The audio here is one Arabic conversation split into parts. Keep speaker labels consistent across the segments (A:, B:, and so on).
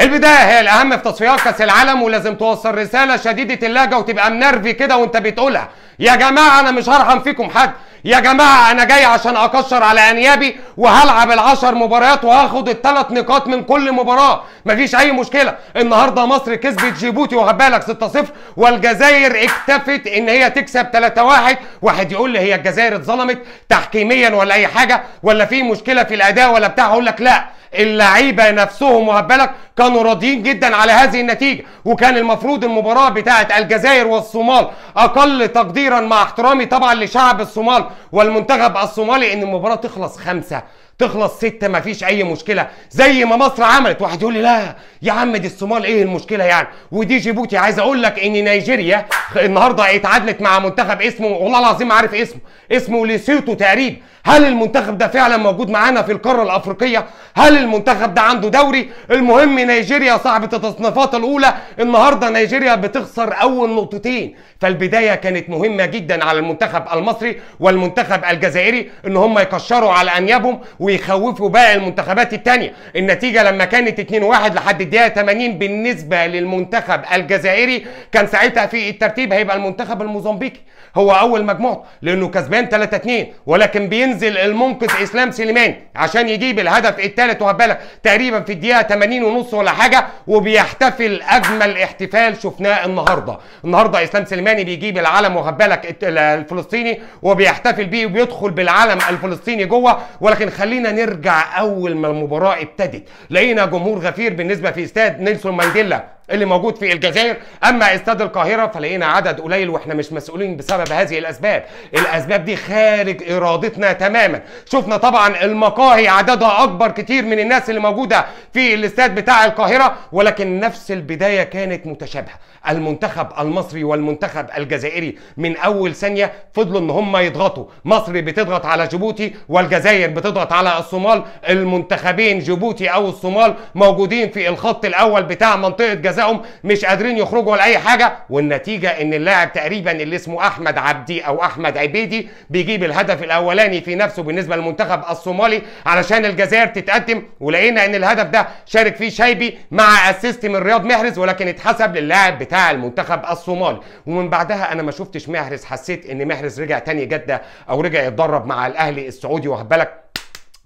A: البدايه هي الاهم في تصفيات كاس العالم ولازم توصل رساله شديده اللهجه وتبقى منرفي كده وانت بتقولها يا جماعه انا مش هرحم فيكم حد يا جماعه انا جاي عشان اكسر على انيابي وهلعب العشر مباريات وهاخد الثلاث نقاط من كل مباراه مفيش اي مشكله النهارده مصر كسبت جيبوتي وهبالك بالك 6-0 والجزائر اكتفت ان هي تكسب 3-1 واحد يقول لي هي الجزائر اتظلمت تحكيميا ولا اي حاجه ولا في مشكله في الاداء ولا بتاع هقول لك لا اللعيبه نفسهم وهبالك بالك كانوا راضيين جدا على هذه النتيجه وكان المفروض المباراه بتاعه الجزائر والصومال اقل تقديرا مع احترامي طبعا لشعب الصومال والمنتخب الصومالي ان المباراه تخلص خمسة تخلص ستة مفيش أي مشكلة زي ما مصر عملت واحد يقول لي لا يا عم دي الصومال إيه المشكلة يعني ودي جيبوتي عايز أقول لك إن نيجيريا النهاردة اتعادلت مع منتخب اسمه والله العظيم عارف اسمه اسمه ليسيوتو تقريبا هل المنتخب ده فعلا موجود معانا في القارة الأفريقية هل المنتخب ده عنده دوري المهم نيجيريا صاحبة التصنيفات الأولى النهاردة نيجيريا بتخسر أول نقطتين فالبداية كانت مهمة جدا على المنتخب المصري والمنتخب الجزائري إن هم يكشروا على أنيابهم وبيخوفوا باقي المنتخبات الثانيه النتيجه لما كانت 2-1 لحد الدقيقه 80 بالنسبه للمنتخب الجزائري كان ساعتها في الترتيب هيبقى المنتخب الموزمبيقي هو اول مجموعته لانه كسبان 3-2 ولكن بينزل المنقذ اسلام سليماني عشان يجيب الهدف الثالث وهبالك تقريبا في الدقيقه 80 ونص ولا حاجه وبيحتفل اجمل احتفال شفناه النهارده النهارده اسلام سليماني بيجيب العلم وهبالك الفلسطيني وبيحتفل بيه وبيدخل بالعلم الفلسطيني جوه ولكن خلي خلينا نرجع اول ما المباراه ابتدت لقينا جمهور غفير بالنسبه في استاد نيلسون مانديلا اللي موجود في الجزائر اما استاد القاهره فلقينا عدد قليل واحنا مش مسؤولين بسبب هذه الاسباب الاسباب دي خارج ارادتنا تماما شفنا طبعا المقاهي عددها اكبر كتير من الناس اللي موجوده في الاستاد بتاع القاهره ولكن نفس البدايه كانت متشابهه المنتخب المصري والمنتخب الجزائري من اول ثانيه فضلوا ان هم يضغطوا مصر بتضغط على جيبوتي والجزائر بتضغط على الصومال المنتخبين جيبوتي او الصومال موجودين في الخط الاول بتاع منطقه جزائهم مش قادرين يخرجوا ولا اي حاجه والنتيجه ان اللاعب تقريبا اللي اسمه احمد عبدي او احمد عبيدي بيجيب الهدف الاولاني في نفسه بالنسبه للمنتخب الصومالي علشان الجزائر تتقدم ولقينا ان الهدف ده شارك فيه شايبي مع اسيست من رياض محرز ولكن اتحسب للاعب بتاع المنتخب الصومالي ومن بعدها انا ما شفتش محرز حسيت ان محرز رجع تاني جده او رجع يتدرب مع الاهلي السعودي واخد بالك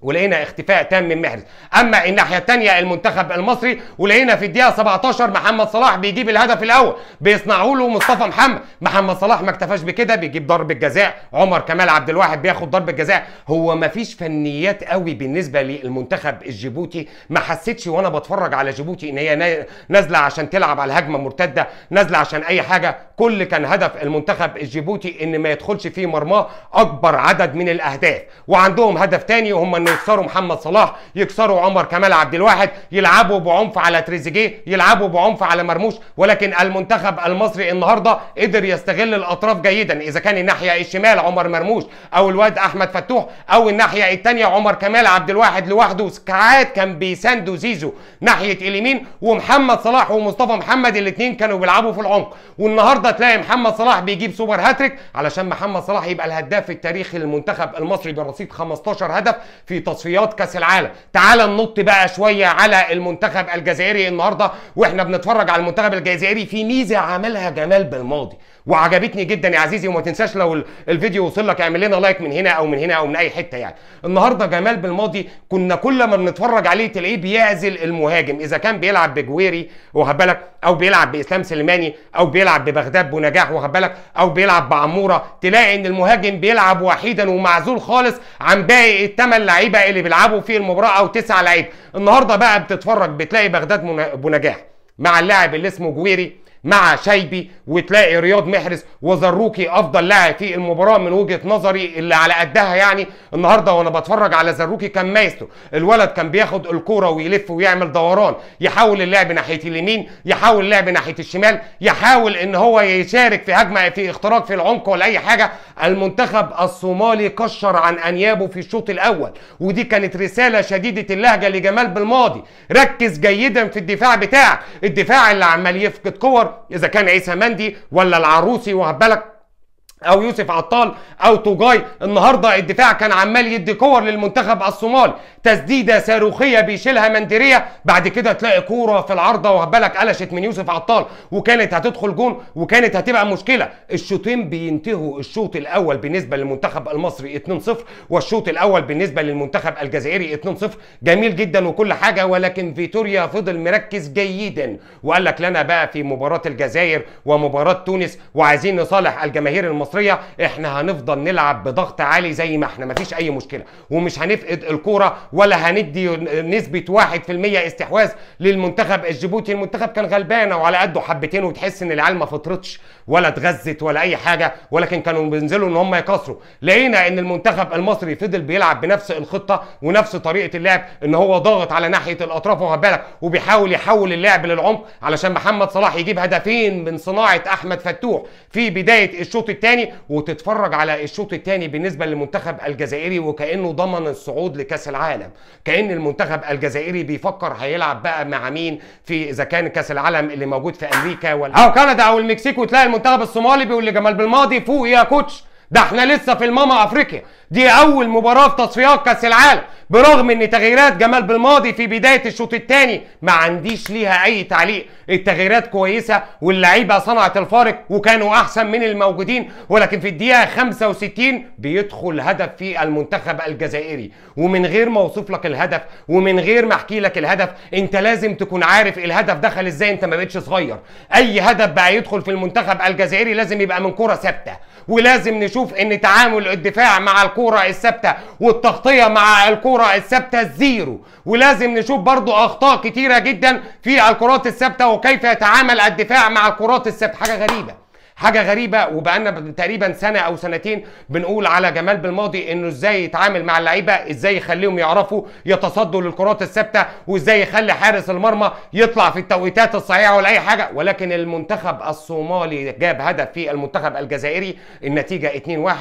A: ولقينا اختفاء تام من محرز اما الناحيه الثانيه المنتخب المصري ولقينا في الدقيقه 17 محمد صلاح بيجيب الهدف الاول بيصنعوا له مصطفى محمد محمد صلاح ما اكتفاش بكده بيجيب ضربه جزاء عمر كمال عبد الواحد بياخد ضربه جزاء هو ما فيش فنيات قوي بالنسبه للمنتخب الجيبوتي ما حسيتش وانا بتفرج على جيبوتي ان هي نازله عشان تلعب على هجمه مرتده نازله عشان اي حاجه كل كان هدف المنتخب الجيبوتي ان ما يدخلش في مرماه اكبر عدد من الاهداف وعندهم هدف ثاني وهم انه يكسروا محمد صلاح يكسروا عمر كمال عبد الواحد يلعبوا بعنف على تريزيجيه يلعبوا بعنف على مرموش ولكن المنتخب المصري النهارده قدر يستغل الاطراف جيدا اذا كان الناحيه الشمال عمر مرموش او الواد احمد فتوح او الناحيه الثانيه عمر كمال عبد الواحد لوحده ساعات كان بيساندوا زيزو ناحيه اليمين ومحمد صلاح ومصطفى محمد الاثنين كانوا بيلعبوا في العمق والنهارده تلاقي محمد صلاح بيجيب سوبر هاتريك علشان محمد صلاح يبقى الهداف التاريخي للمنتخب المصري برصيد 15 هدف في في تصفيات كاس العالم تعال ننط بقى شويه على المنتخب الجزائري النهارده واحنا بنتفرج على المنتخب الجزائري في ميزه عملها جمال بالماضي وعجبتني جدا يا عزيزي وما تنساش لو الفيديو وصل لك اعمل لنا لايك من هنا او من هنا او من اي حته يعني النهارده جمال بالماضي كنا كل ما بنتفرج عليه تلاقيه بيعزل المهاجم اذا كان بيلعب بجويري واخد بالك او بيلعب باسلام سليماني او بيلعب ببغداد بنجاح واخد بالك او بيلعب بعموره تلاقي ان المهاجم بيلعب وحيدا ومعزول خالص عن باقي الثمان لعيبه اللعيبه اللي بيلعبوا في المباراه او تسع لعيبه النهارده بقى بتتفرج بتلاقي بغداد بنجاح مع اللاعب اللي اسمه جويري مع شايبي وتلاقي رياض محرز وزروكي افضل لاعب في المباراه من وجهه نظري اللي على قدها يعني النهارده وانا بتفرج على زروكي كان مايسترو الولد كان بياخد الكوره ويلف ويعمل دوران يحاول اللعب ناحيه اليمين يحاول اللعب ناحيه الشمال يحاول ان هو يشارك في هجمه في اختراق في العمق ولا اي حاجه المنتخب الصومالي كشر عن انيابه في الشوط الاول ودي كانت رساله شديده اللهجه لجمال بالماضي ركز جيدا في الدفاع بتاعك الدفاع اللي عمال يفقد كور اذا كان عيسى مندي ولا العروسي وهبلك او يوسف عطال او توجاي النهارده الدفاع كان عمال يدي كور للمنتخب الصومالي تسديده صاروخيه بيشيلها مندريه بعد كده تلاقي كوره في العارضه وهبالك قلشت من يوسف عطال وكانت هتدخل جون وكانت هتبقى مشكله الشوطين بينتهوا الشوط الاول بالنسبه للمنتخب المصري 2-0 والشوط الاول بالنسبه للمنتخب الجزائري 2-0 جميل جدا وكل حاجه ولكن فيتوريا فضل مركز جيدا وقال لك لنا بقى في مباراه الجزائر ومباراه تونس وعايزين نصالح الجماهير المصريه المصريه احنا هنفضل نلعب بضغط عالي زي ما احنا مفيش اي مشكله ومش هنفقد الكوره ولا هندي نسبه 1% استحواذ للمنتخب الجيبوتي المنتخب كان غلبان وعلى قده حبتين وتحس ان العيال ما فطرتش ولا اتغذت ولا اي حاجه ولكن كانوا بينزلوا ان هم يكسروا لقينا ان المنتخب المصري فضل بيلعب بنفس الخطه ونفس طريقه اللعب ان هو ضاغط على ناحيه الاطراف وخد بالك وبيحاول يحول اللعب للعمق علشان محمد صلاح يجيب هدفين من صناعه احمد فتوح في بدايه الشوط الثاني الثاني وتتفرج على الشوط الثاني بالنسبه للمنتخب الجزائري وكانه ضمن الصعود لكاس العالم كان المنتخب الجزائري بيفكر هيلعب بقى مع مين في اذا كان كاس العالم اللي موجود في امريكا ولا او كندا او المكسيك وتلاقي المنتخب الصومالي بيقول لجمال بالماضي فوق يا كوتش ده احنا لسه في الماما افريقيا دي اول مباراه في تصفيات كاس العالم برغم ان تغييرات جمال بالماضي في بدايه الشوط الثاني ما عنديش ليها اي تعليق التغييرات كويسه واللعيبه صنعت الفارق وكانوا احسن من الموجودين ولكن في الدقيقه 65 بيدخل هدف في المنتخب الجزائري ومن غير ما اوصف لك الهدف ومن غير ما احكي لك الهدف انت لازم تكون عارف الهدف دخل ازاي انت ما بقتش صغير اي هدف بقى يدخل في المنتخب الجزائري لازم يبقى من كره ثابته ولازم نشوف ان تعامل الدفاع مع الكوره الثابته والتغطيه مع الكوره الثابته زيرو ولازم نشوف برضو اخطاء كتيره جدا في الكرات الثابته وكيف يتعامل الدفاع مع الكرات الثابته حاجه غريبه حاجه غريبه وبقالنا تقريبا سنه او سنتين بنقول على جمال بالماضي انه ازاي يتعامل مع اللعيبه ازاي يخليهم يعرفوا يتصدوا للكرات الثابته وازاي يخلي حارس المرمى يطلع في التوقيتات الصحيحه ولا اي حاجه ولكن المنتخب الصومالي جاب هدف في المنتخب الجزائري النتيجه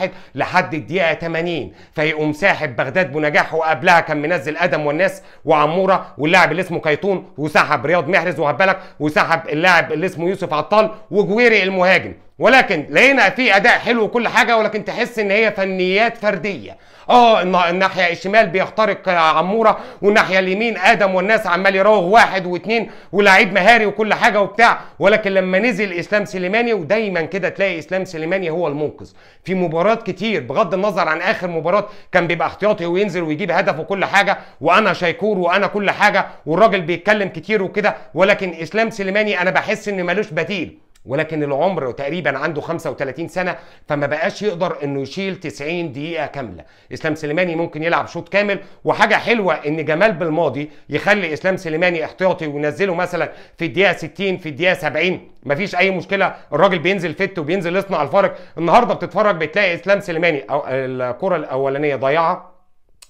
A: 2-1 لحد الدقيقه 80 فيقوم ساحب بغداد بنجاح وقبلها كان منزل ادم والناس وعموره واللاعب اللي اسمه كيتون وسحب رياض محرز وهبلك وسحب اللاعب اللي اسمه يوسف عطال وجويري المهاجم ولكن لقينا في اداء حلو وكل حاجه ولكن تحس ان هي فنيات فرديه اه الناحيه الشمال بيخترق عموره والناحيه اليمين ادم والناس عمال يراوغ واحد واثنين ولاعيب مهاري وكل حاجه وبتاع ولكن لما نزل اسلام سليماني ودايما كده تلاقي اسلام سليماني هو المنقذ في مباريات كتير بغض النظر عن اخر مباراه كان بيبقى احتياطي وينزل ويجيب هدف وكل حاجه وانا شيكور وانا كل حاجه والراجل بيتكلم كتير وكده ولكن اسلام سليماني انا بحس ان ملوش بديل ولكن العمر تقريبا عنده 35 سنه فما بقاش يقدر انه يشيل 90 دقيقه كامله اسلام سليماني ممكن يلعب شوط كامل وحاجه حلوه ان جمال بالماضي يخلي اسلام سليماني احتياطي وينزله مثلا في الدقيقه 60 في الدقيقه 70 مفيش اي مشكله الراجل بينزل فت وبينزل يصنع الفارق النهارده بتتفرج بتلاقي اسلام سليماني او الكره الاولانيه ضيعها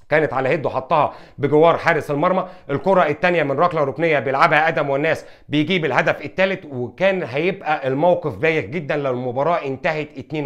A: كانت على هيد وحطها بجوار حارس المرمى الكره الثانيه من ركله ركنيه بيلعبها ادم والناس بيجيب الهدف الثالث وكان هيبقى الموقف بايخ جدا لو المباراه انتهت 2-1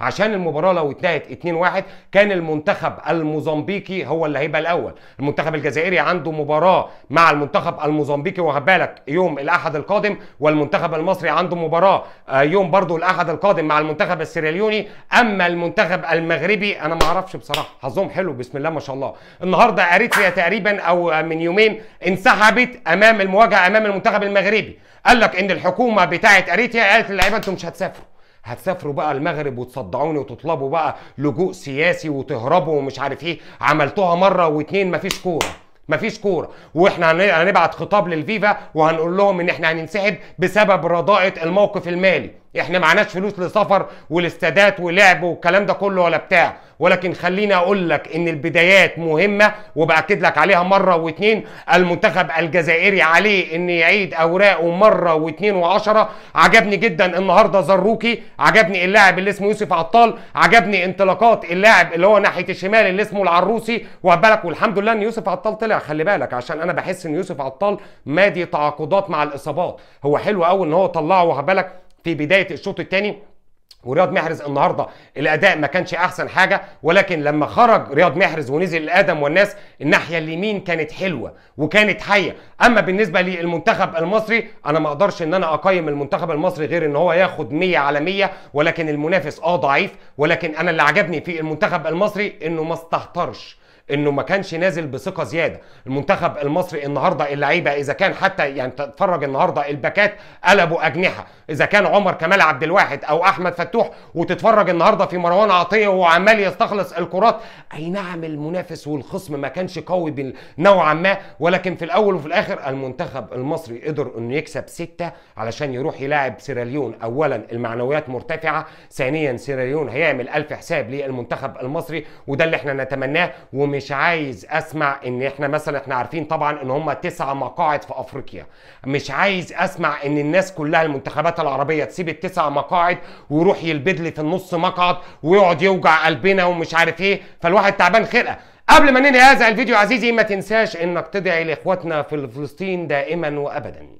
A: عشان المباراه لو انتهت 2-1 كان المنتخب الموزمبيقي هو اللي هيبقى الاول المنتخب الجزائري عنده مباراه مع المنتخب الموزمبيقي وهبالك بالك يوم الاحد القادم والمنتخب المصري عنده مباراه آه، يوم برضو الاحد القادم مع المنتخب السيراليوني اما المنتخب المغربي انا ما اعرفش بصراحه حظهم حلو بسم الله ما شاء الله النهارده اريتريا تقريبا او من يومين انسحبت امام المواجهه امام المنتخب المغربي قال لك ان الحكومه بتاعه اريتريا قالت للعيبه انتم مش هتسافروا هتسافروا بقى المغرب وتصدعوني وتطلبوا بقى لجوء سياسي وتهربوا ومش عارف ايه عملتوها مره واتنين مفيش كوره مفيش كوره واحنا هنبعت خطاب للفيفا وهنقول لهم ان احنا هننسحب بسبب رضاعه الموقف المالي احنا معناش فلوس لسفر والاستادات ولعب والكلام ده كله ولا بتاع ولكن خليني اقول لك ان البدايات مهمه وباكد لك عليها مره واثنين المنتخب الجزائري عليه ان يعيد اوراقه مره واثنين وعشره عجبني جدا النهارده زروكي عجبني اللاعب اللي اسمه يوسف عطال عجبني انطلاقات اللاعب اللي هو ناحيه الشمال اللي اسمه العروسي وبالك والحمد لله ان يوسف عطال طلع خلي بالك عشان انا بحس ان يوسف عطال مادي تعاقدات مع الاصابات هو حلو قوي ان هو طلعه وهبالك في بدايه الشوط الثاني ورياض محرز النهارده الاداء ما كانش احسن حاجه ولكن لما خرج رياض محرز ونزل الادم والناس الناحيه اليمين كانت حلوه وكانت حيه اما بالنسبه للمنتخب المصري انا ما اقدرش ان انا اقيم المنتخب المصري غير ان هو ياخد 100 على 100 ولكن المنافس اه ضعيف ولكن انا اللي عجبني في المنتخب المصري انه ما استهترش انه ما كانش نازل بثقه زياده المنتخب المصري النهارده اللعيبه اذا كان حتى يعني تتفرج النهارده الباكات قلبوا اجنحه اذا كان عمر كمال عبد الواحد او احمد فتوح وتتفرج النهارده في مروان عطيه وهو عمال يستخلص الكرات اي نعم المنافس والخصم ما كانش قوي نوعا ما ولكن في الاول وفي الاخر المنتخب المصري قدر انه يكسب سته علشان يروح يلاعب سيراليون اولا المعنويات مرتفعه ثانيا سيراليون هيعمل الف حساب للمنتخب المصري وده اللي احنا نتمناه ومن مش عايز اسمع ان احنا مثلا احنا عارفين طبعا ان هم تسع مقاعد في افريقيا مش عايز اسمع ان الناس كلها المنتخبات العربيه تسيب التسع مقاعد ويروح يلبد لي في النص مقعد ويقعد يوجع قلبنا ومش عارف ايه فالواحد تعبان خلقه قبل ما ننهي هذا الفيديو عزيزي ما تنساش انك تدعي لاخواتنا في فلسطين دائما وابدا